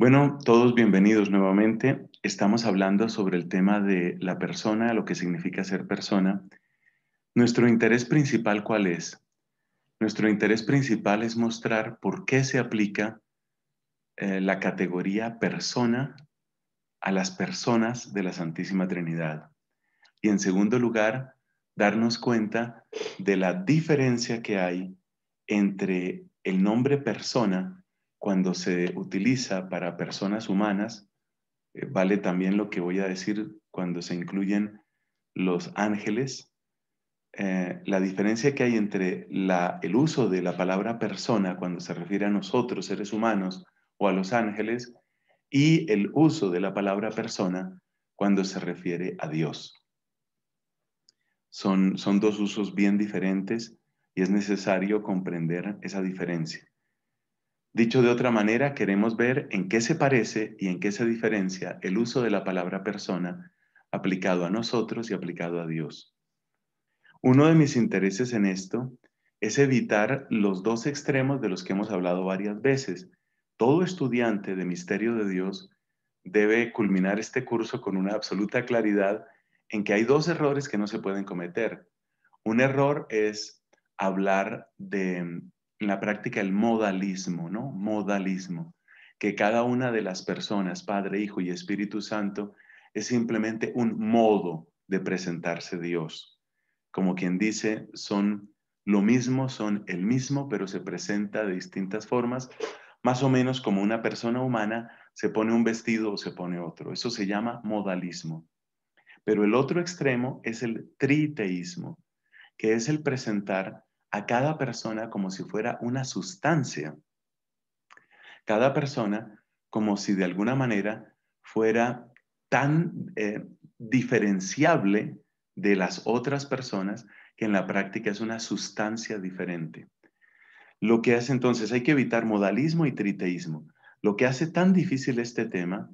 Bueno, todos bienvenidos nuevamente. Estamos hablando sobre el tema de la persona, lo que significa ser persona. Nuestro interés principal, ¿cuál es? Nuestro interés principal es mostrar por qué se aplica eh, la categoría persona a las personas de la Santísima Trinidad. Y en segundo lugar, darnos cuenta de la diferencia que hay entre el nombre persona cuando se utiliza para personas humanas, eh, vale también lo que voy a decir cuando se incluyen los ángeles. Eh, la diferencia que hay entre el uso de la palabra persona cuando se refiere a nosotros, seres humanos, o a los ángeles, y el uso de la palabra persona cuando se refiere a Dios. Son, son dos usos bien diferentes y es necesario comprender esa diferencia. Dicho de otra manera, queremos ver en qué se parece y en qué se diferencia el uso de la palabra persona aplicado a nosotros y aplicado a Dios. Uno de mis intereses en esto es evitar los dos extremos de los que hemos hablado varias veces. Todo estudiante de misterio de Dios debe culminar este curso con una absoluta claridad en que hay dos errores que no se pueden cometer. Un error es hablar de en la práctica el modalismo, ¿no? Modalismo, que cada una de las personas, Padre, Hijo y Espíritu Santo, es simplemente un modo de presentarse Dios. Como quien dice, son lo mismo, son el mismo, pero se presenta de distintas formas, más o menos como una persona humana se pone un vestido o se pone otro. Eso se llama modalismo. Pero el otro extremo es el triteísmo, que es el presentar a cada persona como si fuera una sustancia. Cada persona como si de alguna manera fuera tan eh, diferenciable de las otras personas que en la práctica es una sustancia diferente. Lo que hace entonces, hay que evitar modalismo y triteísmo. Lo que hace tan difícil este tema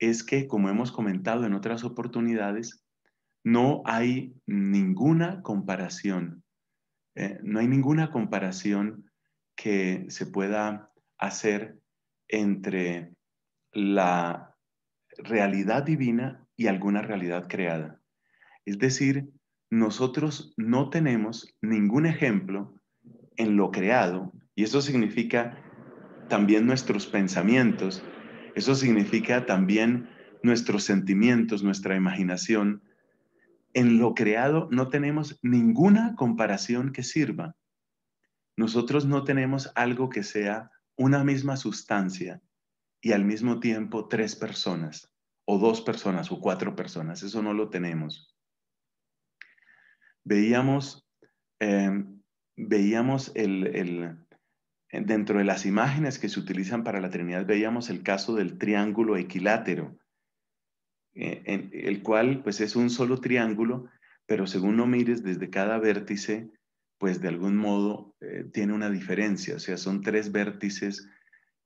es que, como hemos comentado en otras oportunidades, no hay ninguna comparación eh, no hay ninguna comparación que se pueda hacer entre la realidad divina y alguna realidad creada. Es decir, nosotros no tenemos ningún ejemplo en lo creado, y eso significa también nuestros pensamientos, eso significa también nuestros sentimientos, nuestra imaginación, en lo creado no tenemos ninguna comparación que sirva. Nosotros no tenemos algo que sea una misma sustancia y al mismo tiempo tres personas, o dos personas, o cuatro personas. Eso no lo tenemos. Veíamos, em, veíamos el dentro de las imágenes que se utilizan para la Trinidad veíamos el caso del triángulo equilátero, eh, el cual pues es un solo triángulo, pero según lo mires desde cada vértice, pues de algún modo eh, tiene una diferencia, o sea, son tres vértices,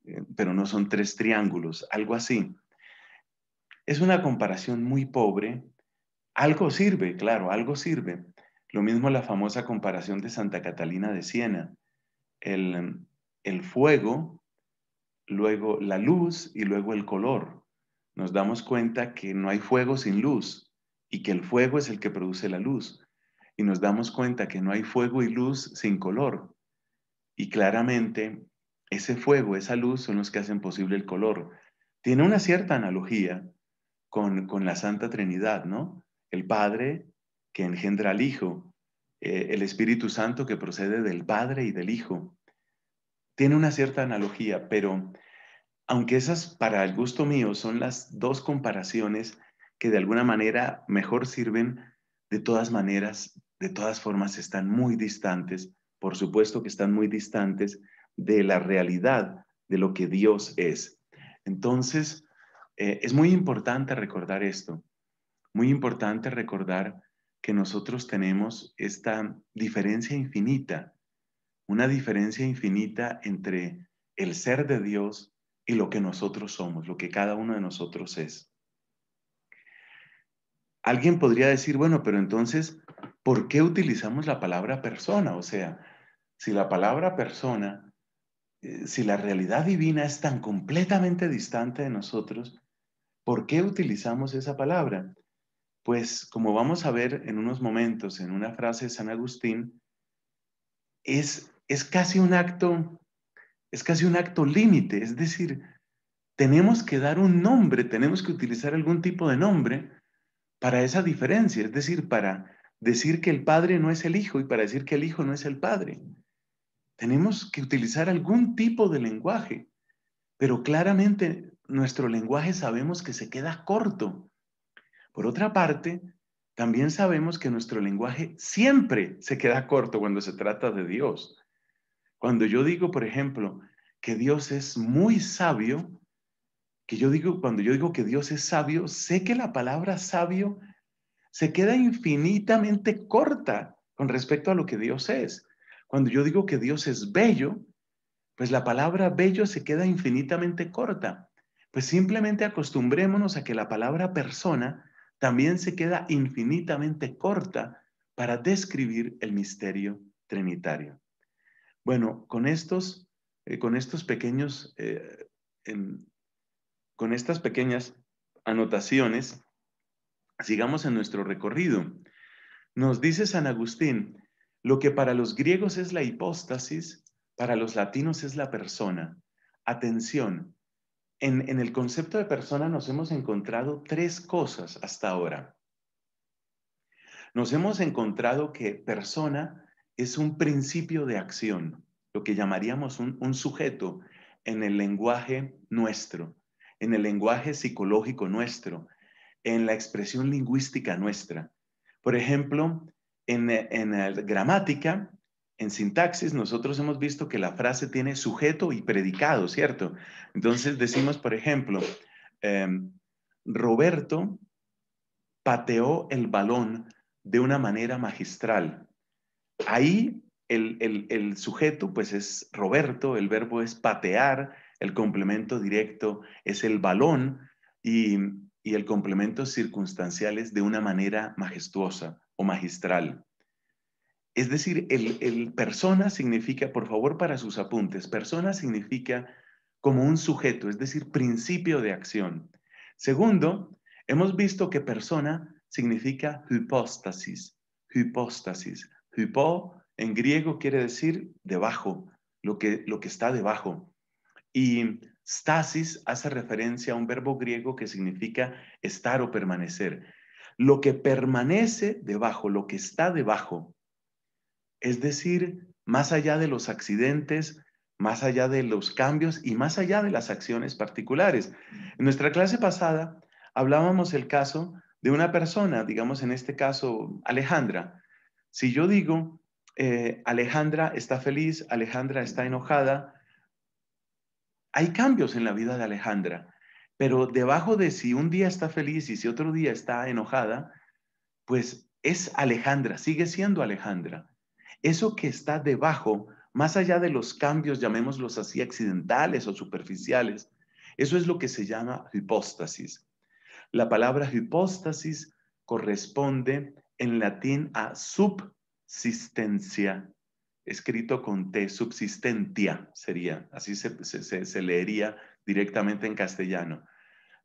eh, pero no son tres triángulos, algo así. Es una comparación muy pobre, algo sirve, claro, algo sirve. Lo mismo la famosa comparación de Santa Catalina de Siena, el, el fuego, luego la luz y luego el color nos damos cuenta que no hay fuego sin luz y que el fuego es el que produce la luz. Y nos damos cuenta que no hay fuego y luz sin color. Y claramente ese fuego, esa luz son los que hacen posible el color. Tiene una cierta analogía con, la Santa Trinidad, ¿no? El Padre que engendra al Hijo, eh, el Espíritu Santo que procede del Padre y del Hijo. Tiene una cierta analogía, pero aunque esas para el gusto mío son las dos comparaciones que de alguna manera mejor sirven, de todas maneras, de todas formas están muy distantes, por supuesto que están muy distantes de la realidad de lo que Dios es. Entonces, eh, es muy importante recordar esto, muy importante recordar que nosotros tenemos esta diferencia infinita, una diferencia infinita entre el ser de Dios y lo que nosotros somos, lo que cada uno de nosotros es. Alguien podría decir, bueno, pero entonces, ¿por qué utilizamos la palabra persona? O sea, si la palabra persona, eh, si la realidad divina es tan completamente distante de nosotros, ¿por qué utilizamos esa palabra? Pues como vamos a ver en unos momentos, en una frase de San Agustín, es, es casi un acto es casi un acto límite, es decir, tenemos que dar un nombre, tenemos que utilizar algún tipo de nombre para esa diferencia, es decir, para decir que el padre no es el hijo y para decir que el hijo no es el padre. Tenemos que utilizar algún tipo de lenguaje, pero claramente nuestro lenguaje sabemos que se queda corto. Por otra parte, también sabemos que nuestro lenguaje siempre se queda corto cuando se trata de Dios. Cuando yo digo, por ejemplo, que Dios es muy sabio, que yo digo, cuando yo digo que Dios es sabio, sé que la palabra sabio se queda infinitamente corta con respecto a lo que Dios es. Cuando yo digo que Dios es bello, pues la palabra bello se queda infinitamente corta. Pues simplemente acostumbrémonos a que la palabra persona también se queda infinitamente corta para describir el misterio trinitario. Bueno, con estos, eh, pequeños, eh, con estas pequeñas anotaciones, sigamos en nuestro recorrido. Nos dice San Agustín, lo que para los griegos es la hipóstasis, para los latinos es la persona. Atención, en el concepto de persona nos hemos encontrado tres cosas hasta ahora. Nos hemos encontrado que persona es un principio de acción, lo que llamaríamos un, sujeto en el lenguaje nuestro, en el lenguaje psicológico nuestro, en la expresión lingüística nuestra. Por ejemplo, en, la gramática, en sintaxis, nosotros hemos visto que la frase tiene sujeto y predicado, ¿cierto? Entonces decimos, por ejemplo, em, Roberto pateó el balón de una manera magistral. Ahí el, sujeto pues es Roberto, el verbo es patear, el complemento directo es el balón y, el complemento circunstancial es de una manera majestuosa o magistral. Es decir, el, el persona significa, por favor para sus apuntes, persona significa como un sujeto, es decir, principio de acción. Segundo, hemos visto que persona significa hipóstasis, hipóstasis, Hypo en griego quiere decir debajo, lo que, lo que está debajo. Y stasis hace referencia a un verbo griego que significa estar o permanecer. Lo que permanece debajo, lo que está debajo, es decir, más allá de los accidentes, más allá de los cambios y más allá de las acciones particulares. En nuestra clase pasada hablábamos el caso de una persona, digamos en este caso Alejandra, si yo digo, eh, Alejandra está feliz, Alejandra está enojada, hay cambios en la vida de Alejandra, pero debajo de si un día está feliz y si otro día está enojada, pues es Alejandra, sigue siendo Alejandra. Eso que está debajo, más allá de los cambios, llamémoslos así, accidentales o superficiales, eso es lo que se llama hipóstasis. La palabra hipóstasis corresponde en latín a subsistencia, escrito con T, subsistentia sería, así se, leería directamente en castellano.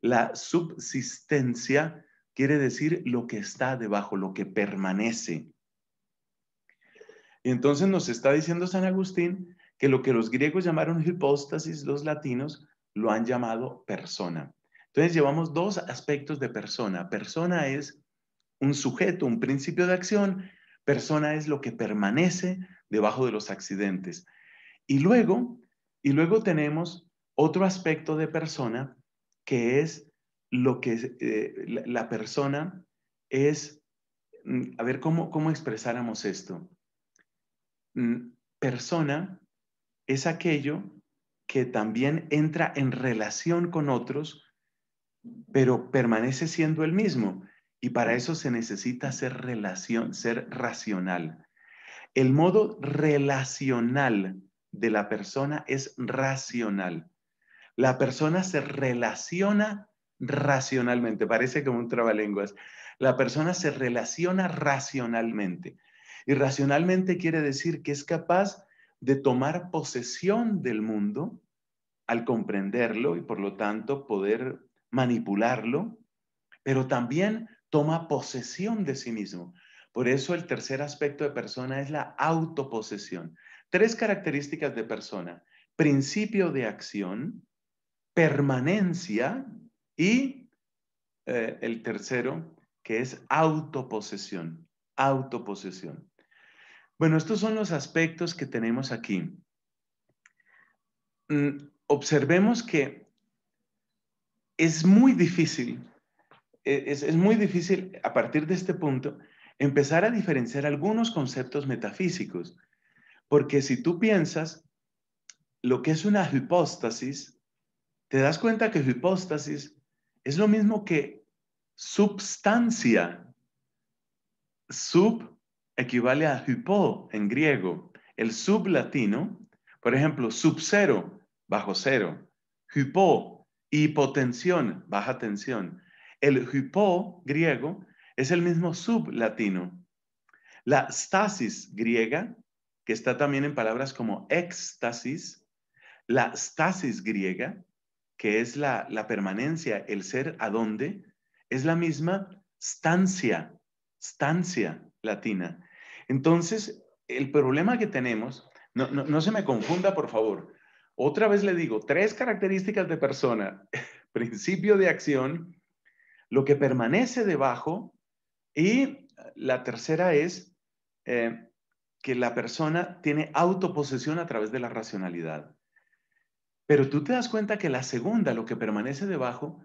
La subsistencia quiere decir lo que está debajo, lo que permanece. Y entonces nos está diciendo San Agustín que lo que los griegos llamaron hipóstasis, los latinos lo han llamado persona. Entonces llevamos dos aspectos de persona. Persona es un sujeto, un principio de acción, persona es lo que permanece debajo de los accidentes. Y luego, y luego tenemos otro aspecto de persona que es lo que eh, la, persona es, mm, a ver, ¿cómo, cómo expresáramos esto? Mm, persona es aquello que también entra en relación con otros, pero permanece siendo el mismo. Y para eso se necesita ser, ser racional. El modo relacional de la persona es racional. La persona se relaciona racionalmente, parece como un trabalenguas. La persona se relaciona racionalmente. Y racionalmente quiere decir que es capaz de tomar posesión del mundo al comprenderlo y por lo tanto poder manipularlo, pero también toma posesión de sí mismo. Por eso el tercer aspecto de persona es la autoposesión. Tres características de persona. Principio de acción, permanencia y eh, el tercero, que es autoposesión. Autoposesión. Bueno, estos son los aspectos que tenemos aquí. Mm, observemos que es muy difícil e-, es, muy difícil a partir de este punto empezar a diferenciar algunos conceptos metafísicos, porque si tú piensas lo que es una hipóstasis, te das cuenta que hipóstasis es lo mismo que substancia. Sub equivale a hypo en griego, el sub latino, por ejemplo, sub cero, bajo cero, hipo, hipotensión, baja tensión, el hypo griego es el mismo sub latino. La stasis griega, que está también en palabras como éxtasis, la stasis griega, que es la, permanencia, el ser a es la misma stancia, stancia latina. Entonces, el problema que tenemos, no, no, no se me confunda, por favor. Otra vez le digo, tres características de persona, principio de acción, lo que permanece debajo y la tercera es eh, que la persona tiene autoposesión a través de la racionalidad. Pero tú te das cuenta que la segunda, lo que permanece debajo,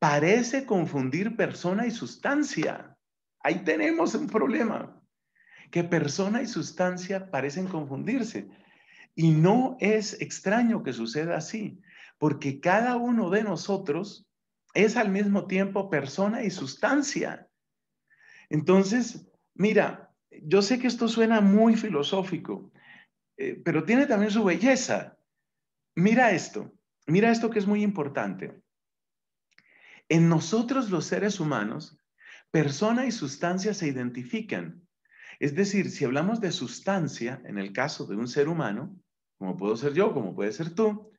parece confundir persona y sustancia. Ahí tenemos un problema, que persona y sustancia parecen confundirse. Y no es extraño que suceda así, porque cada uno de nosotros es al mismo tiempo persona y sustancia. Entonces, mira, yo sé que esto suena muy filosófico, eh, pero tiene también su belleza. Mira esto, mira esto que es muy importante. En nosotros los seres humanos, persona y sustancia se identifican. Es decir, si hablamos de sustancia, en el caso de un ser humano, como puedo ser yo, como puede ser tú,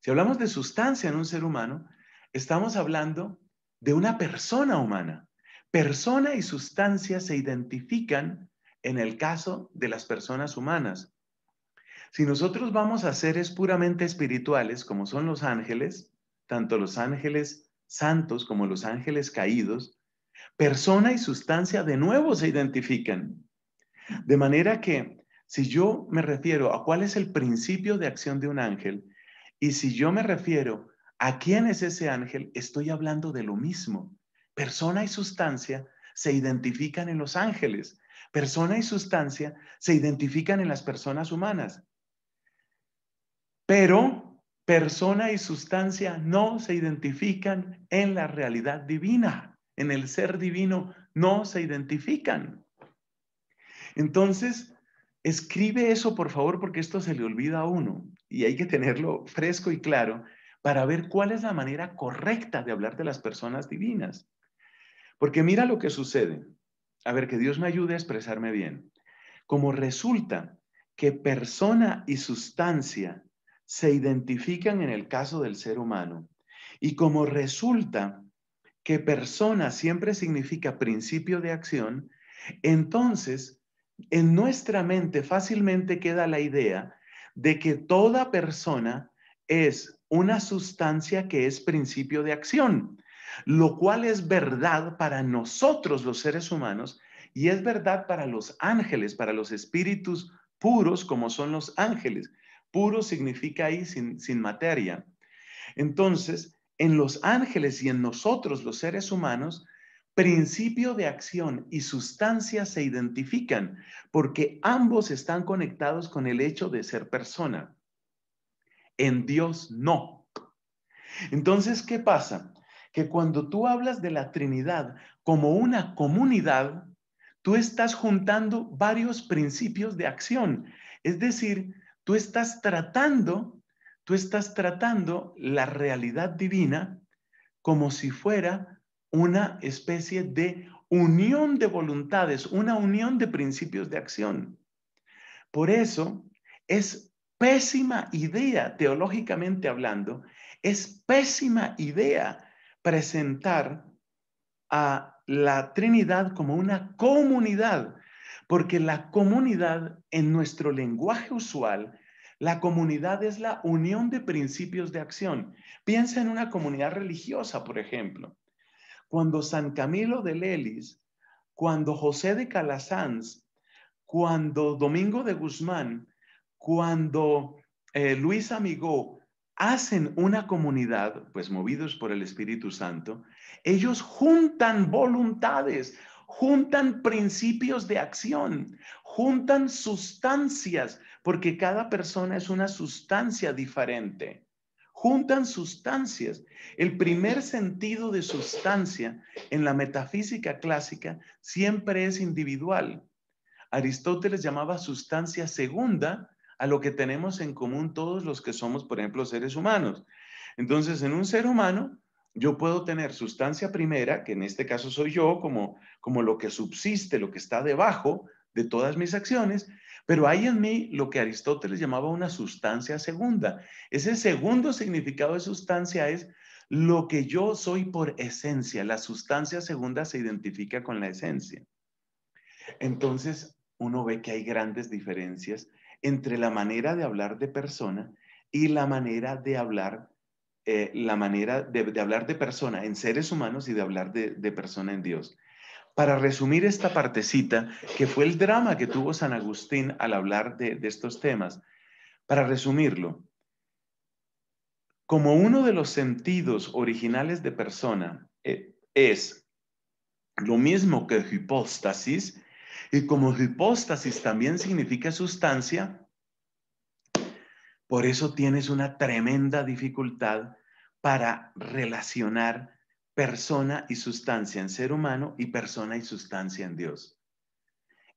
si hablamos de sustancia en un ser humano, Estamos hablando de una persona humana. Persona y sustancia se identifican en el caso de las personas humanas. Si nosotros vamos a seres puramente espirituales, como son los ángeles, tanto los ángeles santos como los ángeles caídos, persona y sustancia de nuevo se identifican. De manera que si yo me refiero a cuál es el principio de acción de un ángel y si yo me refiero ¿A quién es ese ángel? Estoy hablando de lo mismo. Persona y sustancia se identifican en los ángeles. Persona y sustancia se identifican en las personas humanas. Pero persona y sustancia no se identifican en la realidad divina, en el ser divino no se identifican. Entonces, escribe eso por favor porque esto se le olvida a uno y hay que tenerlo fresco y claro para ver cuál es la manera correcta de hablar de las personas divinas. Porque mira lo que sucede. A ver, que Dios me ayude a expresarme bien. Como resulta que persona y sustancia se identifican en el caso del ser humano y como resulta que persona siempre significa principio de acción, entonces en nuestra mente fácilmente queda la idea de que toda persona es una sustancia que es principio de acción, lo cual es verdad para nosotros los seres humanos y es verdad para los ángeles, para los espíritus puros como son los ángeles. Puro significa ahí sin, materia. Entonces, en los ángeles y en nosotros los seres humanos, principio de acción y sustancia se identifican porque ambos están conectados con el hecho de ser persona en Dios no. Entonces, ¿qué pasa? Que cuando tú hablas de la Trinidad como una comunidad, tú estás juntando varios principios de acción. Es decir, tú estás tratando, tú estás tratando la realidad divina como si fuera una especie de unión de voluntades, una unión de principios de acción. Por eso es pésima idea, teológicamente hablando, es pésima idea presentar a la Trinidad como una comunidad, porque la comunidad en nuestro lenguaje usual, la comunidad es la unión de principios de acción. Piensa en una comunidad religiosa, por ejemplo. Cuando San Camilo de Lelis, cuando José de Calasanz, cuando Domingo de Guzmán cuando eh, Luis Amigo hacen una comunidad, pues movidos por el Espíritu Santo, ellos juntan voluntades, juntan principios de acción, juntan sustancias, porque cada persona es una sustancia diferente. Juntan sustancias. El primer sentido de sustancia en la metafísica clásica siempre es individual. Aristóteles llamaba sustancia segunda a lo que tenemos en común todos los que somos, por ejemplo, seres humanos. Entonces, en un ser humano, yo puedo tener sustancia primera, que en este caso soy yo, como, como lo que subsiste, lo que está debajo de todas mis acciones, pero hay en mí lo que Aristóteles llamaba una sustancia segunda. Ese segundo significado de sustancia es lo que yo soy por esencia. La sustancia segunda se identifica con la esencia. Entonces, uno ve que hay grandes diferencias entre la manera de hablar de persona y la manera de hablar, eh, la manera de, hablar de persona en seres humanos y de hablar de, persona en Dios. Para resumir esta partecita, que fue el drama que tuvo San Agustín al hablar de, estos temas, para resumirlo, como uno de los sentidos originales de persona eh, es lo mismo que hipóstasis, y como hipóstasis también significa sustancia, por eso tienes una tremenda dificultad para relacionar persona y sustancia en ser humano y persona y sustancia en Dios.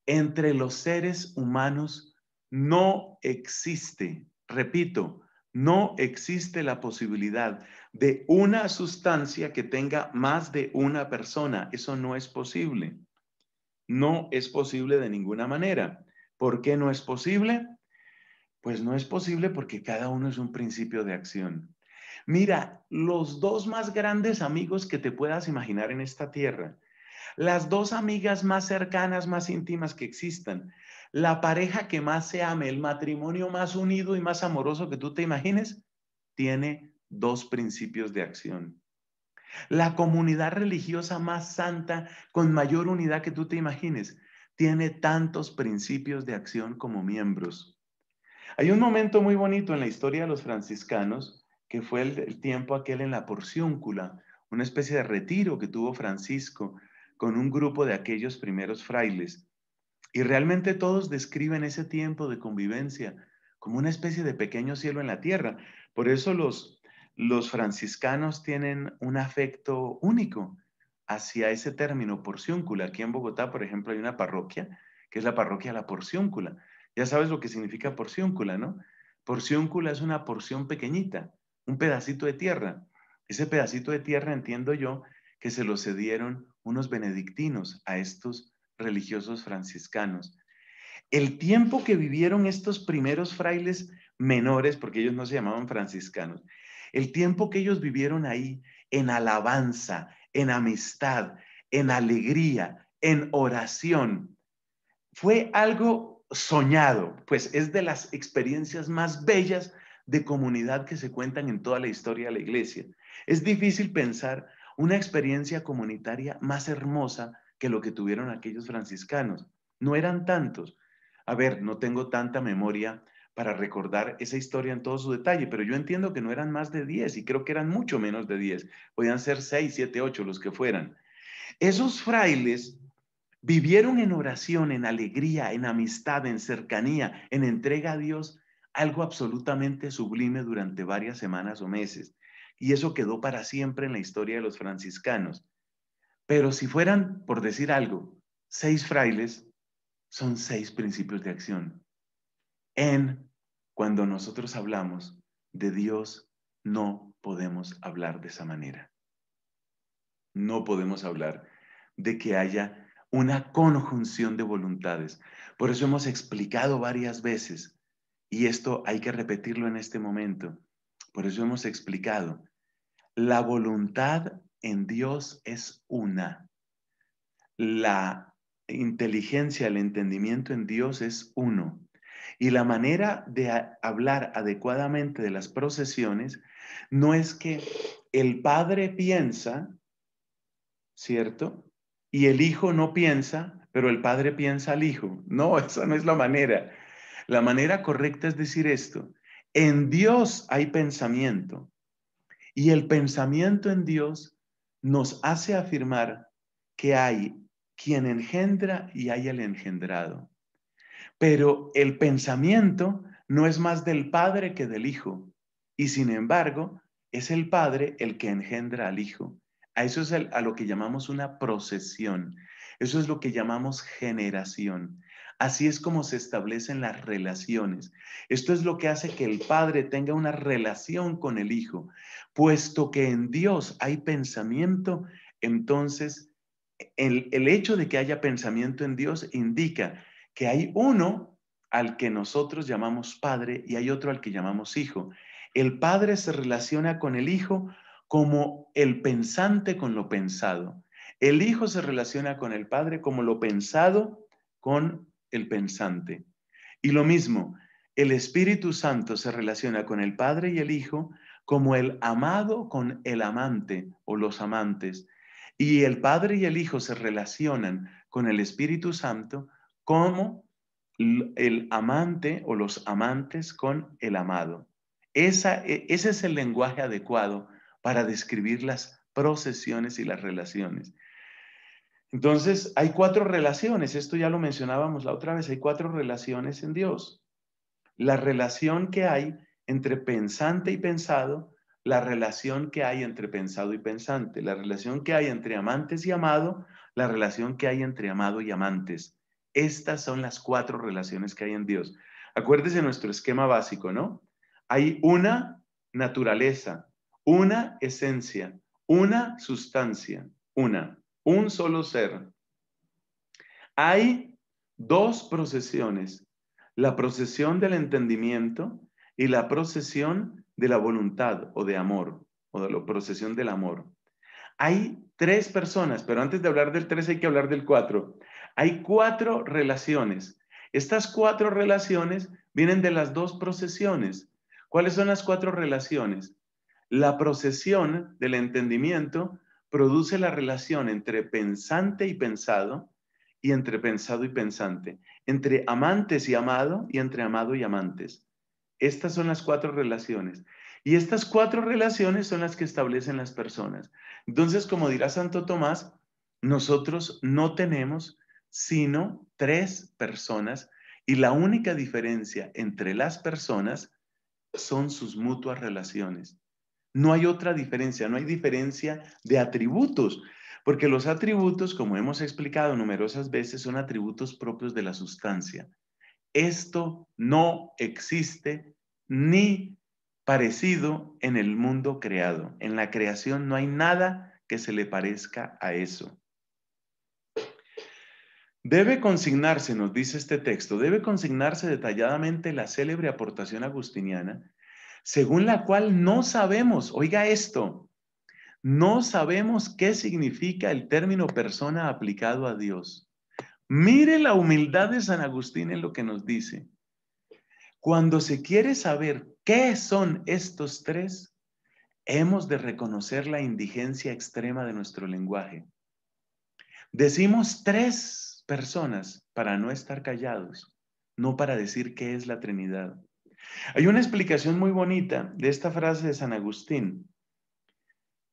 Entre los seres humanos no existe, repito, no existe la posibilidad de una sustancia que tenga más de una persona. Eso no es posible. No es posible de ninguna manera. ¿Por qué no es posible? Pues no es posible porque cada uno es un principio de acción. Mira, los dos más grandes amigos que te puedas imaginar en esta tierra, las dos amigas más cercanas, más íntimas que existan, la pareja que más se ame, el matrimonio más unido y más amoroso que tú te imagines, tiene dos principios de acción. La comunidad religiosa más santa, con mayor unidad que tú te imagines, tiene tantos principios de acción como miembros. Hay un momento muy bonito en la historia de los franciscanos, que fue el, tiempo aquel en la porciúncula, una especie de retiro que tuvo Francisco con un grupo de aquellos primeros frailes. Y realmente todos describen ese tiempo de convivencia como una especie de pequeño cielo en la tierra. Por eso los los franciscanos tienen un afecto único hacia ese término porcióncula. Aquí en Bogotá, por ejemplo, hay una parroquia que es la parroquia La Porcióncula. Ya sabes lo que significa porcióncula, ¿no? Porcióncula es una porción pequeñita, un pedacito de tierra. Ese pedacito de tierra entiendo yo que se lo cedieron unos benedictinos a estos religiosos franciscanos. El tiempo que vivieron estos primeros frailes menores, porque ellos no se llamaban franciscanos, el tiempo que ellos vivieron ahí en alabanza, en amistad, en alegría, en oración, fue algo soñado, pues es de las experiencias más bellas de comunidad que se cuentan en toda la historia de la iglesia. Es difícil pensar una experiencia comunitaria más hermosa que lo que tuvieron aquellos franciscanos. No eran tantos. A ver, no tengo tanta memoria para recordar esa historia en todo su detalle, pero yo entiendo que no eran más de 10 y creo que eran mucho menos de 10, podían ser 6, siete, ocho, los que fueran. Esos frailes vivieron en oración, en alegría, en amistad, en cercanía, en entrega a Dios, algo absolutamente sublime durante varias semanas o meses. Y eso quedó para siempre en la historia de los franciscanos. Pero si fueran, por decir algo, seis frailes, son seis principios de acción. En cuando nosotros hablamos de Dios, no podemos hablar de esa manera. No podemos hablar de que haya una conjunción de voluntades. Por eso hemos explicado varias veces, y esto hay que repetirlo en este momento, por eso hemos explicado, la voluntad en Dios es una, la inteligencia, el entendimiento en Dios es uno, y la manera de hablar adecuadamente de las procesiones no es que el padre piensa, ¿cierto? Y el hijo no piensa, pero el padre piensa al hijo. No, esa no es la manera. La manera correcta es decir esto. En Dios hay pensamiento. Y el pensamiento en Dios nos hace afirmar que hay quien engendra y hay el engendrado. Pero el pensamiento no es más del Padre que del Hijo, y sin embargo es el Padre el que engendra al Hijo. A eso es a lo que llamamos una procesión, eso es lo que llamamos generación. Así es como se establecen las relaciones. Esto es lo que hace que el Padre tenga una relación con el Hijo. Puesto que en Dios hay pensamiento, entonces el, el hecho de que haya pensamiento en Dios indica que hay uno al que nosotros llamamos Padre y hay otro al que llamamos Hijo. El Padre se relaciona con el Hijo como el pensante con lo pensado. El Hijo se relaciona con el Padre como lo pensado con el pensante. Y lo mismo, el Espíritu Santo se relaciona con el Padre y el Hijo como el amado con el amante o los amantes. Y el Padre y el Hijo se relacionan con el Espíritu Santo como el amante o los amantes con el amado. E, ese es el lenguaje adecuado para describir las procesiones y las relaciones. Entonces, hay cuatro relaciones, esto ya lo mencionábamos la otra vez, hay cuatro relaciones en Dios. La relación que hay entre pensante y pensado, la relación que hay entre pensado y pensante, la relación que hay entre amantes y amado, la relación que hay entre amado y amantes. Estas son las cuatro relaciones que hay en Dios. Acuérdese nuestro esquema básico, ¿no? Hay una naturaleza, una esencia, una sustancia, una, un solo ser. Hay dos procesiones, la procesión del entendimiento y la procesión de la voluntad o de amor, o de la procesión del amor. Hay tres personas, pero antes de hablar del tres hay que hablar del cuatro. Hay cuatro relaciones. Estas cuatro relaciones vienen de las dos procesiones. ¿Cuáles son las cuatro relaciones? La procesión del entendimiento produce la relación entre pensante y pensado y entre pensado y pensante, entre amantes y amado y entre amado y amantes. Estas son las cuatro relaciones. Y estas cuatro relaciones son las que establecen las personas. Entonces, como dirá Santo Tomás, nosotros no tenemos sino tres personas y la única diferencia entre las personas son sus mutuas relaciones. No hay otra diferencia, no hay diferencia de atributos, porque los atributos, como hemos explicado numerosas veces, son atributos propios de la sustancia. Esto no existe ni parecido en el mundo creado. En la creación no hay nada que se le parezca a eso. Debe consignarse, nos dice este texto, debe consignarse detalladamente la célebre aportación agustiniana, según la cual no sabemos, oiga esto, no sabemos qué significa el término persona aplicado a Dios. Mire la humildad de San Agustín en lo que nos dice. Cuando se quiere saber qué son estos tres, hemos de reconocer la indigencia extrema de nuestro lenguaje. Decimos tres personas para no estar callados, no para decir qué es la Trinidad. Hay una explicación muy bonita de esta frase de San Agustín.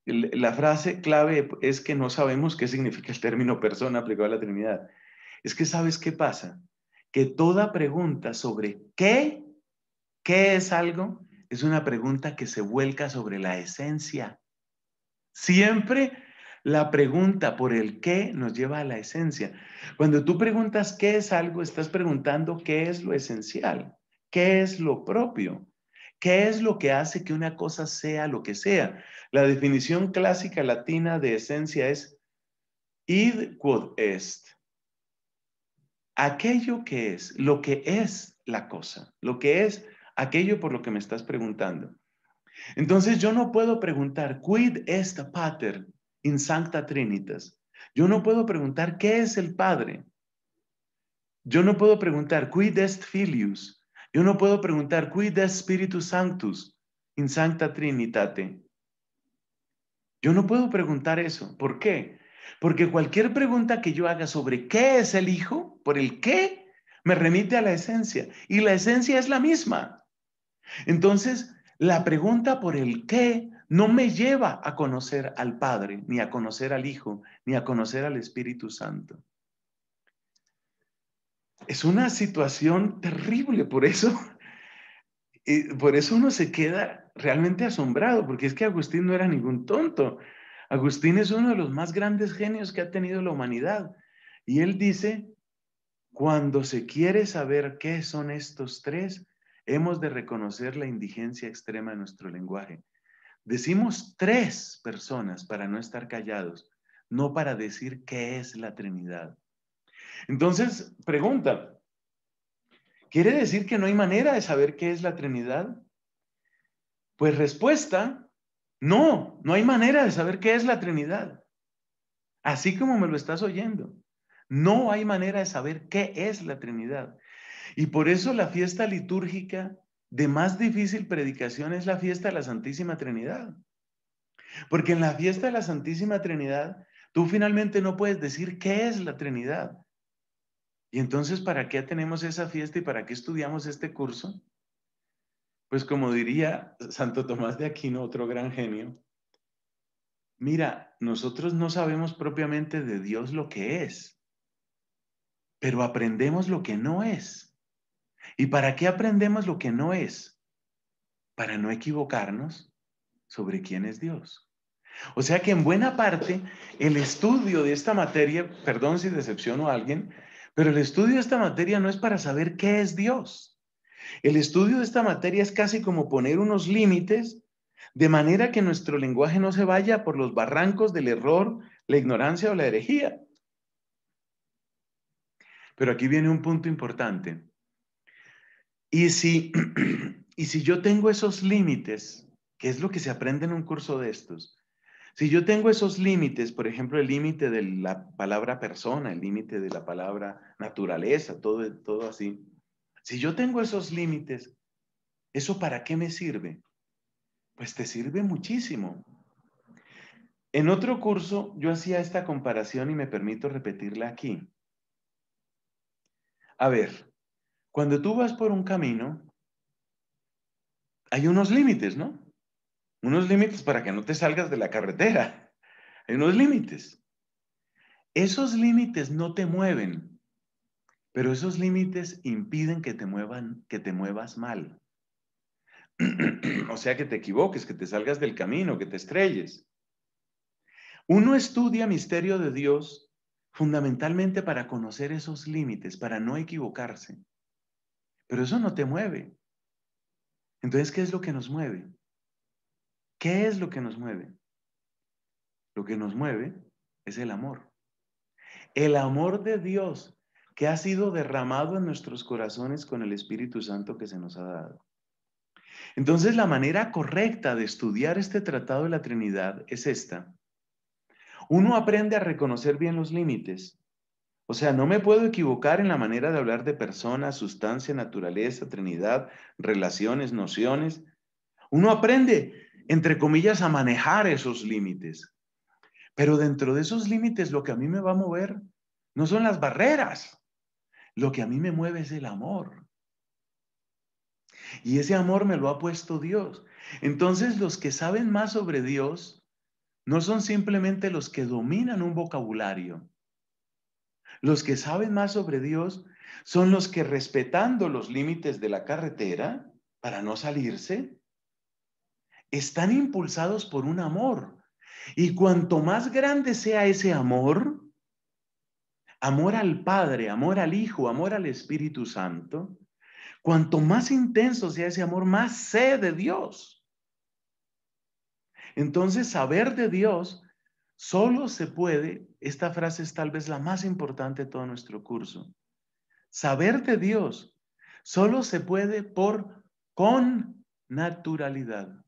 La frase clave es que no sabemos qué significa el término persona aplicado a la Trinidad. Es que sabes qué pasa, que toda pregunta sobre qué, qué es algo, es una pregunta que se vuelca sobre la esencia. Siempre la pregunta por el qué nos lleva a la esencia. Cuando tú preguntas qué es algo, estás preguntando qué es lo esencial, qué es lo propio, qué es lo que hace que una cosa sea lo que sea. La definición clásica latina de esencia es id quod est. Aquello que es, lo que es la cosa, lo que es aquello por lo que me estás preguntando. Entonces yo no puedo preguntar quid est pater in sancta trinitas. Yo no puedo preguntar qué es el Padre. Yo no puedo preguntar quid est filius. Yo no puedo preguntar quid est spiritus sanctus in sancta trinitate. Yo no puedo preguntar eso. ¿Por qué? Porque cualquier pregunta que yo haga sobre qué es el Hijo, por el qué, me remite a la esencia. Y la esencia es la misma. Entonces, la pregunta por el qué no me lleva a conocer al Padre, ni a conocer al Hijo, ni a conocer al Espíritu Santo. Es una situación terrible, por eso, eh, por eso uno se queda realmente asombrado, porque es que Agustín no era ningún tonto. Agustín es uno de los más grandes genios que ha tenido la humanidad. Y él dice, cuando se quiere saber qué son estos tres, hemos de reconocer la indigencia extrema de nuestro lenguaje Decimos tres personas para no estar callados, no para decir qué es la Trinidad. Entonces, pregunta, ¿quiere decir que no hay manera de saber qué es la Trinidad? Pues respuesta, no, no hay manera de saber qué es la Trinidad. Así como me lo estás oyendo, no hay manera de saber qué es la Trinidad. Y por eso la fiesta litúrgica de más difícil predicación es la fiesta de la Santísima Trinidad. Porque en la fiesta de la Santísima Trinidad, tú finalmente no puedes decir qué es la Trinidad. Y entonces, ¿para qué tenemos esa fiesta y para qué estudiamos este curso? Pues como diría Santo Tomás de Aquino, otro gran genio, mira, nosotros no sabemos propiamente de Dios lo que es, pero aprendemos lo que no es. ¿Y para qué aprendemos lo que no es? Para no equivocarnos sobre quién es Dios. O sea que en buena parte el estudio de esta materia, perdón si decepciono a alguien, pero el estudio de esta materia no es para saber qué es Dios. El estudio de esta materia es casi como poner unos límites de manera que nuestro lenguaje no se vaya por los barrancos del error, la ignorancia o la herejía. Pero aquí viene un punto importante. Y si, y si yo tengo esos límites, que es lo que se aprende en un curso de estos, si yo tengo esos límites, por ejemplo, el límite de la palabra persona, el límite de la palabra naturaleza, todo, todo así, si yo tengo esos límites, ¿eso para qué me sirve? Pues te sirve muchísimo. En otro curso yo hacía esta comparación y me permito repetirla aquí. A ver, cuando tú vas por un camino, hay unos límites, ¿no? Unos límites para que no te salgas de la carretera. Hay unos límites. Esos límites no te mueven, pero esos límites impiden que te muevan, que te muevas mal. o sea, que te equivoques, que te salgas del camino, que te estrelles. Uno estudia misterio de Dios fundamentalmente para conocer esos límites, para no equivocarse. Pero eso no te mueve. Entonces, ¿qué es lo que nos mueve? ¿Qué es lo que nos mueve? Lo que nos mueve es el amor. El amor de Dios que ha sido derramado en nuestros corazones con el Espíritu Santo que se nos ha dado. Entonces, la manera correcta de estudiar este tratado de la Trinidad es esta. Uno aprende a reconocer bien los límites o sea, no me puedo equivocar en la manera de hablar de persona, sustancia, naturaleza, trinidad, relaciones, nociones. Uno aprende, entre comillas, a manejar esos límites. Pero dentro de esos límites lo que a mí me va a mover no son las barreras. Lo que a mí me mueve es el amor. Y ese amor me lo ha puesto Dios. Entonces los que saben más sobre Dios no son simplemente los que dominan un vocabulario, los que saben más sobre Dios son los que respetando los límites de la carretera, para no salirse, están impulsados por un amor. Y cuanto más grande sea ese amor, amor al Padre, amor al Hijo, amor al Espíritu Santo, cuanto más intenso sea ese amor, más sé de Dios. Entonces, saber de Dios Solo se puede, esta frase es tal vez la más importante de todo nuestro curso, saber de Dios, solo se puede por con naturalidad.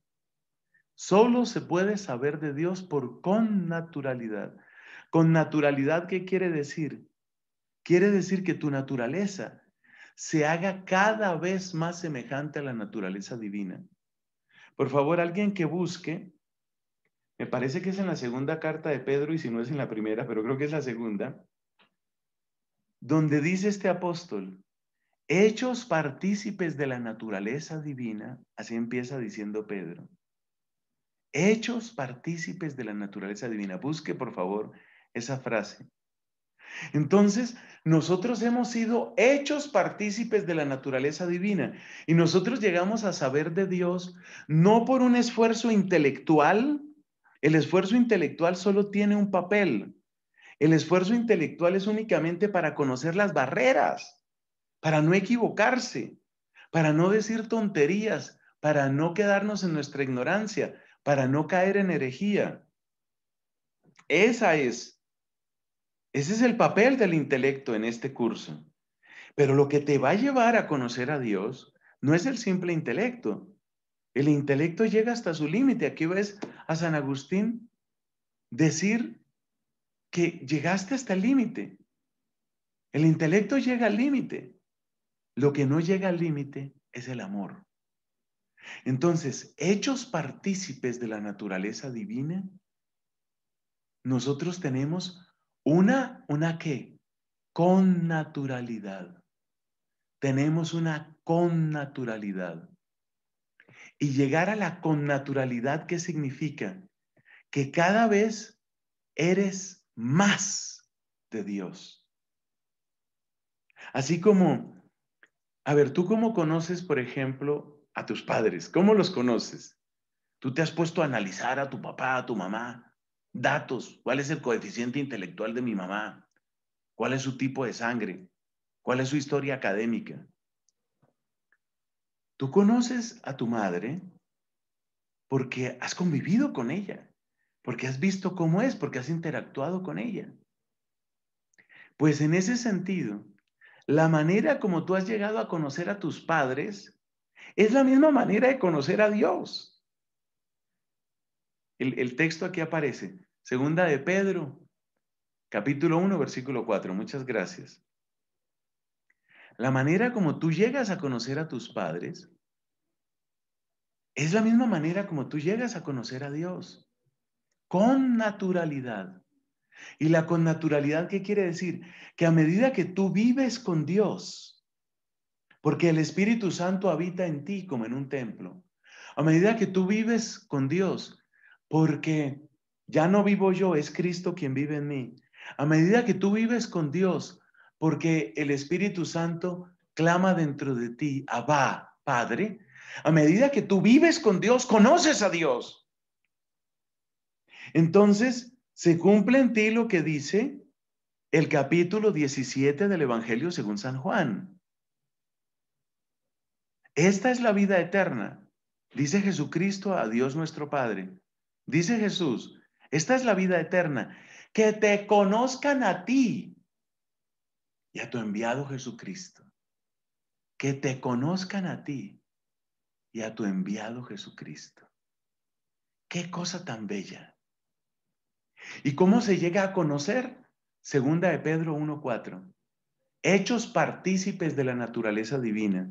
Solo se puede saber de Dios por con naturalidad. Con naturalidad, ¿qué quiere decir? Quiere decir que tu naturaleza se haga cada vez más semejante a la naturaleza divina. Por favor, alguien que busque me parece que es en la segunda carta de Pedro y si no es en la primera, pero creo que es la segunda, donde dice este apóstol, hechos partícipes de la naturaleza divina, así empieza diciendo Pedro, hechos partícipes de la naturaleza divina. Busque por favor esa frase. Entonces, nosotros hemos sido hechos partícipes de la naturaleza divina y nosotros llegamos a saber de Dios no por un esfuerzo intelectual, el esfuerzo intelectual solo tiene un papel. El esfuerzo intelectual es únicamente para conocer las barreras, para no equivocarse, para no decir tonterías, para no quedarnos en nuestra ignorancia, para no caer en herejía. Esa es. Ese es el papel del intelecto en este curso. Pero lo que te va a llevar a conocer a Dios no es el simple intelecto, el intelecto llega hasta su límite. Aquí ves a San Agustín decir que llegaste hasta el límite. El intelecto llega al límite. Lo que no llega al límite es el amor. Entonces, hechos partícipes de la naturaleza divina, nosotros tenemos una, una qué? naturalidad. Tenemos una con naturalidad y llegar a la connaturalidad que significa que cada vez eres más de Dios. Así como, a ver, tú cómo conoces, por ejemplo, a tus padres, ¿cómo los conoces? Tú te has puesto a analizar a tu papá, a tu mamá, datos, cuál es el coeficiente intelectual de mi mamá, cuál es su tipo de sangre, cuál es su historia académica, Tú conoces a tu madre porque has convivido con ella, porque has visto cómo es, porque has interactuado con ella. Pues en ese sentido, la manera como tú has llegado a conocer a tus padres es la misma manera de conocer a Dios. El, texto aquí aparece, segunda de Pedro, capítulo 1, versículo 4. Muchas gracias. La manera como tú llegas a conocer a tus padres es la misma manera como tú llegas a conocer a Dios, con naturalidad. ¿Y la con naturalidad qué quiere decir? Que a medida que tú vives con Dios, porque el Espíritu Santo habita en ti como en un templo, a medida que tú vives con Dios, porque ya no vivo yo, es Cristo quien vive en mí, a medida que tú vives con Dios, porque el Espíritu Santo clama dentro de ti, Abba, Padre, a medida que tú vives con Dios, conoces a Dios. Entonces, se cumple en ti lo que dice el capítulo 17 del Evangelio según San Juan. Esta es la vida eterna, dice Jesucristo a Dios nuestro Padre. Dice Jesús, esta es la vida eterna, que te conozcan a ti, y a tu enviado Jesucristo. Que te conozcan a ti y a tu enviado Jesucristo. Qué cosa tan bella. ¿Y cómo se llega a conocer? Segunda de Pedro 1.4. Hechos partícipes de la naturaleza divina.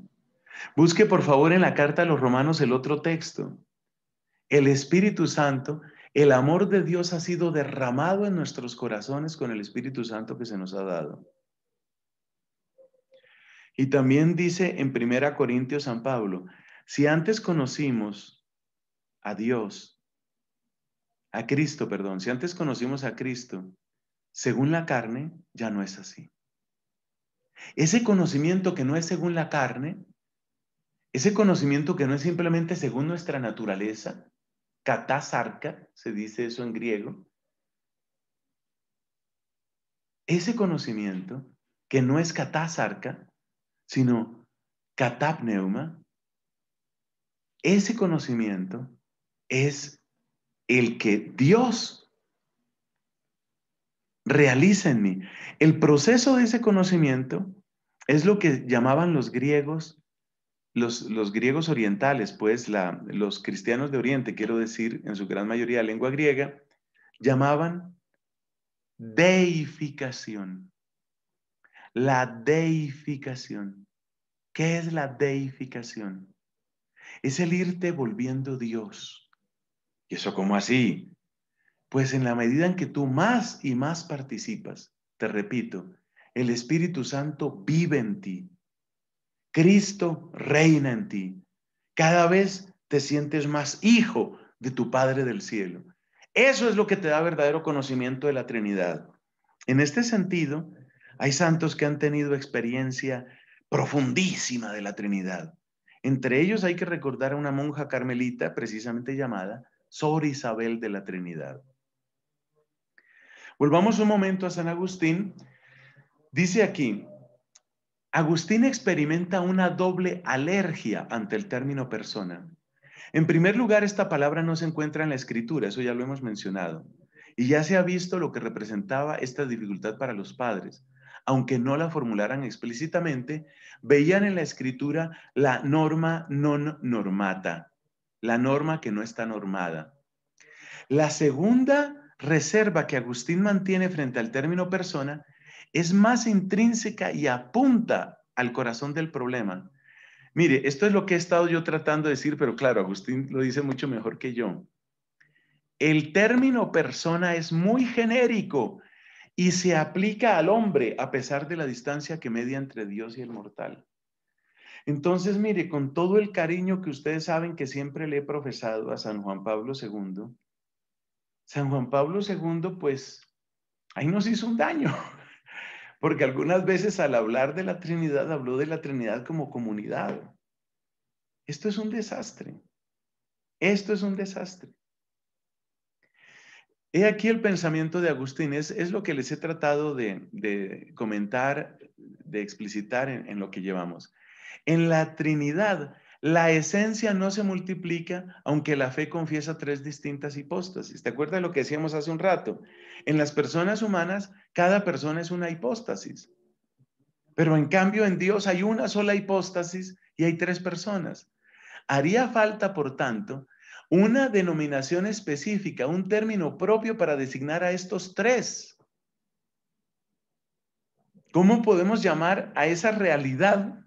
Busque por favor en la carta a los romanos el otro texto. El Espíritu Santo, el amor de Dios ha sido derramado en nuestros corazones con el Espíritu Santo que se nos ha dado. Y también dice en Primera Corintios San Pablo, si antes conocimos a Dios, a Cristo, perdón, si antes conocimos a Cristo, según la carne, ya no es así. Ese conocimiento que no es según la carne, ese conocimiento que no es simplemente según nuestra naturaleza, katasarka, se dice eso en griego, ese conocimiento que no es katasarka, sino catapneuma, ese conocimiento es el que Dios realiza en mí. El proceso de ese conocimiento es lo que llamaban los griegos, los, griegos orientales, pues los cristianos de Oriente, quiero decir, en su gran mayoría lengua griega, llamaban deificación. La deificación. ¿Qué es la deificación? Es el irte volviendo Dios. ¿Y eso cómo así? Pues en la medida en que tú más y más participas, te repito, el Espíritu Santo vive en ti. Cristo reina en ti. Cada vez te sientes más hijo de tu Padre del cielo. Eso es lo que te da verdadero conocimiento de la Trinidad. En este sentido, hay santos que han tenido experiencia profundísima de la Trinidad. Entre ellos hay que recordar a una monja carmelita, precisamente llamada Sor Isabel de la Trinidad. Volvamos un momento a San Agustín. Dice aquí, Agustín experimenta una doble alergia ante el término persona. En primer lugar, esta palabra no se encuentra en la escritura, eso ya lo hemos mencionado. Y ya se ha visto lo que representaba esta dificultad para los padres aunque no la formularan explícitamente, veían en la escritura la norma non normata, la norma que no está normada. La segunda reserva que Agustín mantiene frente al término persona es más intrínseca y apunta al corazón del problema. Mire, esto es lo que he estado yo tratando de decir, pero claro, Agustín lo dice mucho mejor que yo. El término persona es muy genérico y se aplica al hombre a pesar de la distancia que media entre Dios y el mortal. Entonces, mire, con todo el cariño que ustedes saben que siempre le he profesado a San Juan Pablo II, San Juan Pablo II, pues, ahí nos hizo un daño, porque algunas veces al hablar de la Trinidad, habló de la Trinidad como comunidad. Esto es un desastre. Esto es un desastre. He aquí el pensamiento de Agustín, es, es lo que les he tratado de, comentar, de explicitar en, lo que llevamos. En la Trinidad, la esencia no se multiplica, aunque la fe confiesa tres distintas hipóstasis. ¿Te acuerdas lo que decíamos hace un rato? En las personas humanas, cada persona es una hipóstasis. Pero en cambio, en Dios hay una sola hipóstasis y hay tres personas. Haría falta, por tanto, una denominación específica, un término propio para designar a estos tres. ¿Cómo podemos llamar a esa realidad?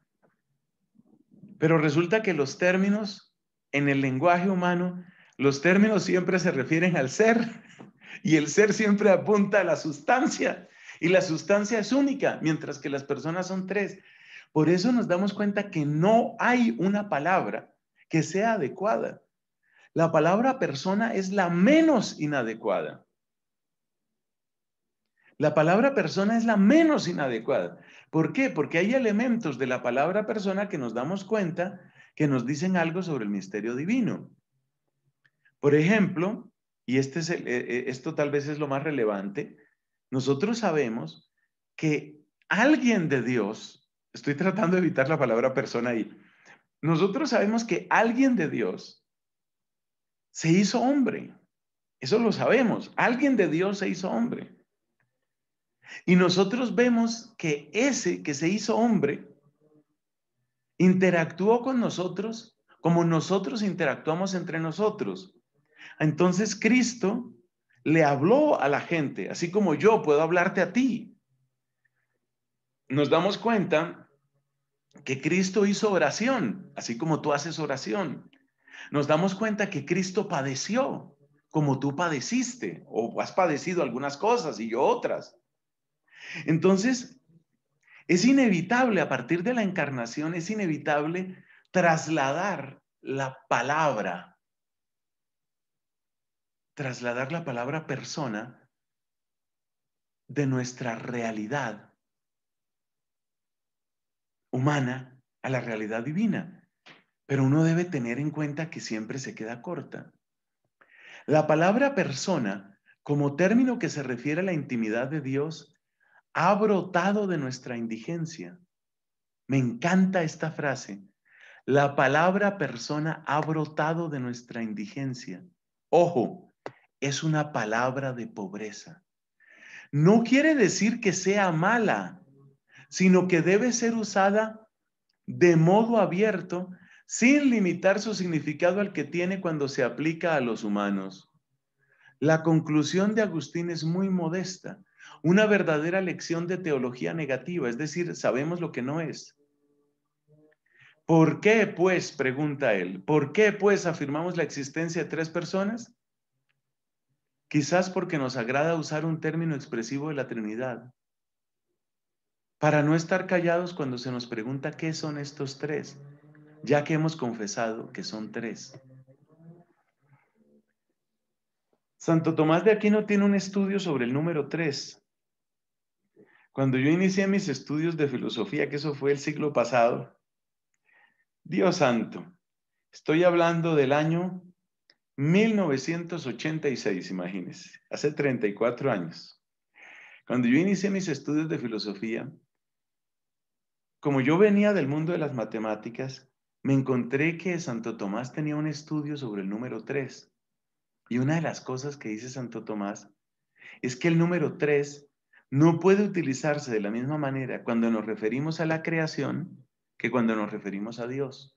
Pero resulta que los términos en el lenguaje humano, los términos siempre se refieren al ser y el ser siempre apunta a la sustancia y la sustancia es única, mientras que las personas son tres. Por eso nos damos cuenta que no hay una palabra que sea adecuada la palabra persona es la menos inadecuada. La palabra persona es la menos inadecuada. ¿Por qué? Porque hay elementos de la palabra persona que nos damos cuenta que nos dicen algo sobre el misterio divino. Por ejemplo, y este es eh, eh, esto tal vez es lo más relevante, nosotros sabemos que alguien de Dios, estoy tratando de evitar la palabra persona ahí, nosotros sabemos que alguien de Dios se hizo hombre. Eso lo sabemos. Alguien de Dios se hizo hombre. Y nosotros vemos que ese que se hizo hombre interactuó con nosotros como nosotros interactuamos entre nosotros. Entonces Cristo le habló a la gente, así como yo puedo hablarte a ti. Nos damos cuenta que Cristo hizo oración, así como tú haces oración nos damos cuenta que Cristo padeció como tú padeciste o has padecido algunas cosas y yo otras. Entonces, es inevitable, a partir de la encarnación, es inevitable trasladar la palabra, trasladar la palabra persona de nuestra realidad humana a la realidad divina pero uno debe tener en cuenta que siempre se queda corta. La palabra persona, como término que se refiere a la intimidad de Dios, ha brotado de nuestra indigencia. Me encanta esta frase. La palabra persona ha brotado de nuestra indigencia. Ojo, es una palabra de pobreza. No quiere decir que sea mala, sino que debe ser usada de modo abierto sin limitar su significado al que tiene cuando se aplica a los humanos. La conclusión de Agustín es muy modesta, una verdadera lección de teología negativa, es decir, sabemos lo que no es. ¿Por qué, pues, pregunta él, por qué, pues, afirmamos la existencia de tres personas? Quizás porque nos agrada usar un término expresivo de la Trinidad, para no estar callados cuando se nos pregunta qué son estos tres ya que hemos confesado que son tres. Santo Tomás de Aquino tiene un estudio sobre el número tres. Cuando yo inicié mis estudios de filosofía, que eso fue el siglo pasado, Dios santo, estoy hablando del año 1986, imagínense, hace 34 años. Cuando yo inicié mis estudios de filosofía, como yo venía del mundo de las matemáticas, me encontré que Santo Tomás tenía un estudio sobre el número 3. Y una de las cosas que dice Santo Tomás es que el número 3 no puede utilizarse de la misma manera cuando nos referimos a la creación que cuando nos referimos a Dios.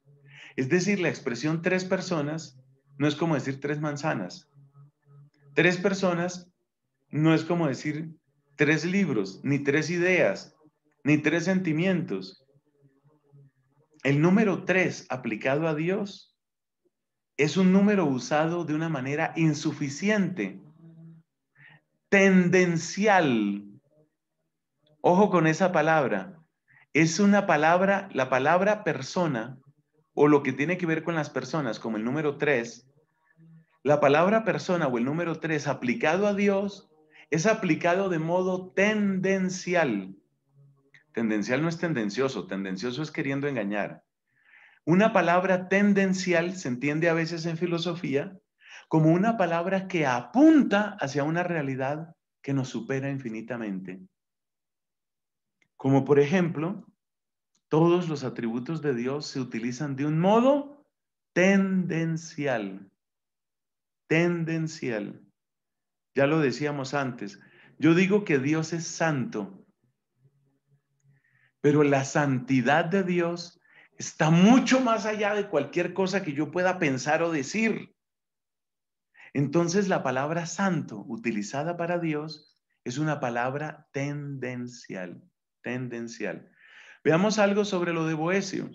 Es decir, la expresión tres personas no es como decir tres manzanas. Tres personas no es como decir tres libros, ni tres ideas, ni tres sentimientos. El número tres aplicado a Dios es un número usado de una manera insuficiente, tendencial. Ojo con esa palabra. Es una palabra, la palabra persona o lo que tiene que ver con las personas, como el número tres, la palabra persona o el número tres aplicado a Dios es aplicado de modo tendencial. Tendencial no es tendencioso, tendencioso es queriendo engañar. Una palabra tendencial se entiende a veces en filosofía como una palabra que apunta hacia una realidad que nos supera infinitamente. Como por ejemplo, todos los atributos de Dios se utilizan de un modo tendencial. Tendencial. Ya lo decíamos antes. Yo digo que Dios es santo pero la santidad de Dios está mucho más allá de cualquier cosa que yo pueda pensar o decir. Entonces la palabra santo utilizada para Dios es una palabra tendencial, tendencial. Veamos algo sobre lo de Boesio.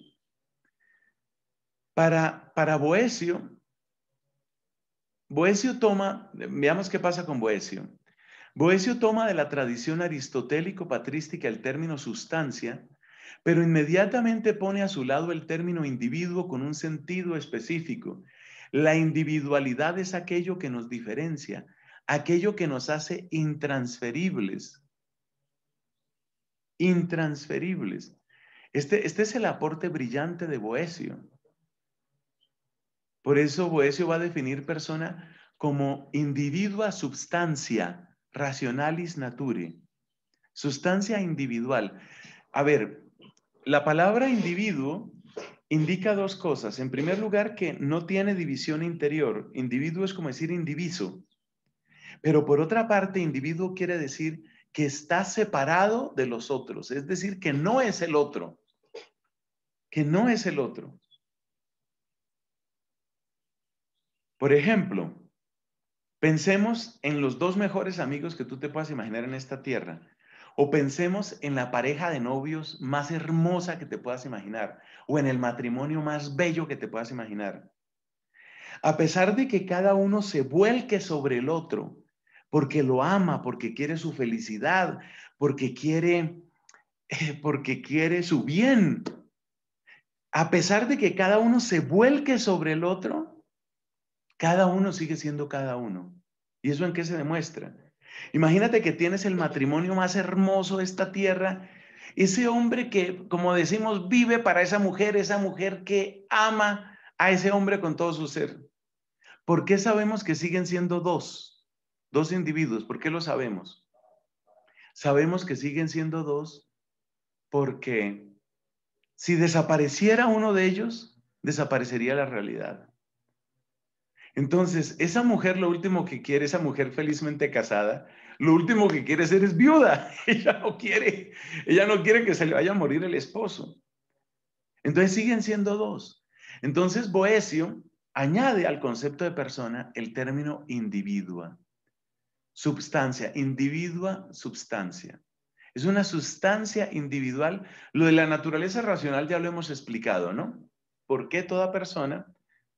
Para, para Boesio, Boesio toma, veamos qué pasa con Boesio. Boesio toma de la tradición aristotélico-patrística el término sustancia, pero inmediatamente pone a su lado el término individuo con un sentido específico. La individualidad es aquello que nos diferencia, aquello que nos hace intransferibles. Intransferibles. Este, este es el aporte brillante de Boesio. Por eso Boesio va a definir persona como individua substancia, racionalis nature, sustancia individual. A ver, la palabra individuo indica dos cosas. En primer lugar, que no tiene división interior. Individuo es como decir indiviso. Pero por otra parte, individuo quiere decir que está separado de los otros, es decir, que no es el otro, que no es el otro. Por ejemplo, Pensemos en los dos mejores amigos que tú te puedas imaginar en esta tierra. O pensemos en la pareja de novios más hermosa que te puedas imaginar. O en el matrimonio más bello que te puedas imaginar. A pesar de que cada uno se vuelque sobre el otro, porque lo ama, porque quiere su felicidad, porque quiere, porque quiere su bien. A pesar de que cada uno se vuelque sobre el otro, cada uno sigue siendo cada uno. ¿Y eso en qué se demuestra? Imagínate que tienes el matrimonio más hermoso de esta tierra, ese hombre que, como decimos, vive para esa mujer, esa mujer que ama a ese hombre con todo su ser. ¿Por qué sabemos que siguen siendo dos? Dos individuos. ¿Por qué lo sabemos? Sabemos que siguen siendo dos porque si desapareciera uno de ellos, desaparecería la realidad. Entonces, esa mujer lo último que quiere, esa mujer felizmente casada, lo último que quiere ser es viuda. Ella no quiere, ella no quiere que se le vaya a morir el esposo. Entonces siguen siendo dos. Entonces Boesio añade al concepto de persona el término individua, substancia, individua, substancia. Es una sustancia individual. Lo de la naturaleza racional ya lo hemos explicado, ¿no? ¿Por qué toda persona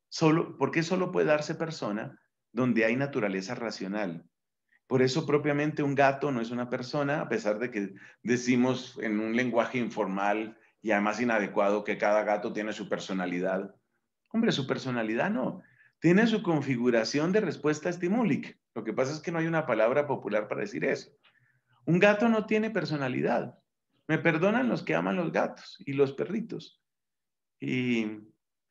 Solo, porque solo puede darse persona donde hay naturaleza racional. Por eso propiamente un gato no es una persona, a pesar de que decimos en un lenguaje informal y además inadecuado que cada gato tiene su personalidad. Hombre, su personalidad no. Tiene su configuración de respuesta estimulica. Lo que pasa es que no hay una palabra popular para decir eso. Un gato no tiene personalidad. Me perdonan los que aman los gatos y los perritos y,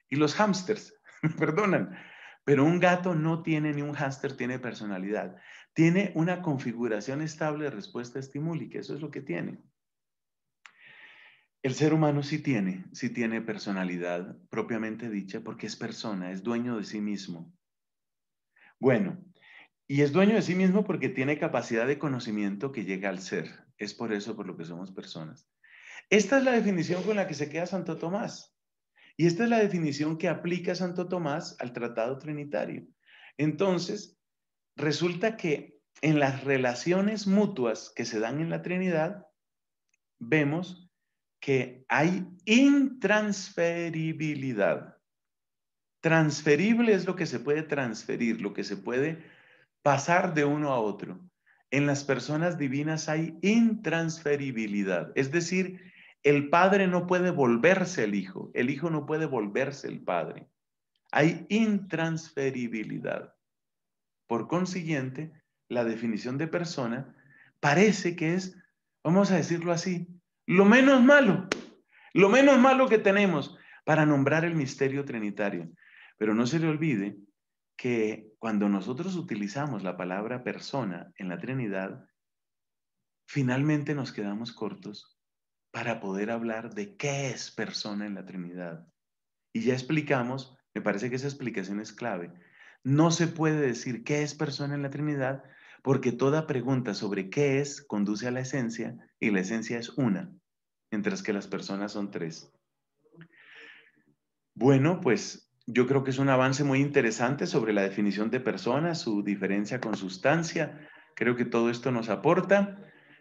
y los hámsters. perdonan. Pero un gato no tiene ni un hámster, tiene personalidad. Tiene una configuración estable de respuesta que eso es lo que tiene. El ser humano sí tiene, sí tiene personalidad propiamente dicha porque es persona, es dueño de sí mismo. Bueno, y es dueño de sí mismo porque tiene capacidad de conocimiento que llega al ser. Es por eso por lo que somos personas. Esta es la definición con la que se queda Santo Tomás. Y esta es la definición que aplica Santo Tomás al Tratado Trinitario. Entonces, resulta que en las relaciones mutuas que se dan en la Trinidad, vemos que hay intransferibilidad. Transferible es lo que se puede transferir, lo que se puede pasar de uno a otro. En las personas divinas hay intransferibilidad, es decir, el padre no puede volverse el hijo, el hijo no puede volverse el padre. Hay intransferibilidad. Por consiguiente, la definición de persona parece que es, vamos a decirlo así, lo menos malo, lo menos malo que tenemos para nombrar el misterio trinitario. Pero no se le olvide que cuando nosotros utilizamos la palabra persona en la Trinidad, finalmente nos quedamos cortos para poder hablar de qué es persona en la Trinidad. Y ya explicamos, me parece que esa explicación es clave. No se puede decir qué es persona en la Trinidad porque toda pregunta sobre qué es conduce a la esencia y la esencia es una, mientras que las personas son tres. Bueno, pues yo creo que es un avance muy interesante sobre la definición de persona, su diferencia con sustancia. Creo que todo esto nos aporta.